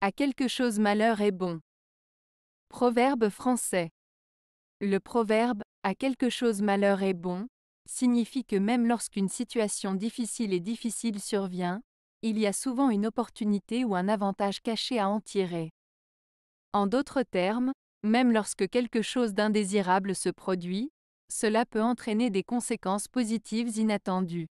À quelque chose malheur est bon. Proverbe français. Le proverbe à quelque chose malheur est bon signifie que même lorsqu'une situation difficile et difficile survient, il y a souvent une opportunité ou un avantage caché à en tirer. En d'autres termes, même lorsque quelque chose d'indésirable se produit, cela peut entraîner des conséquences positives inattendues.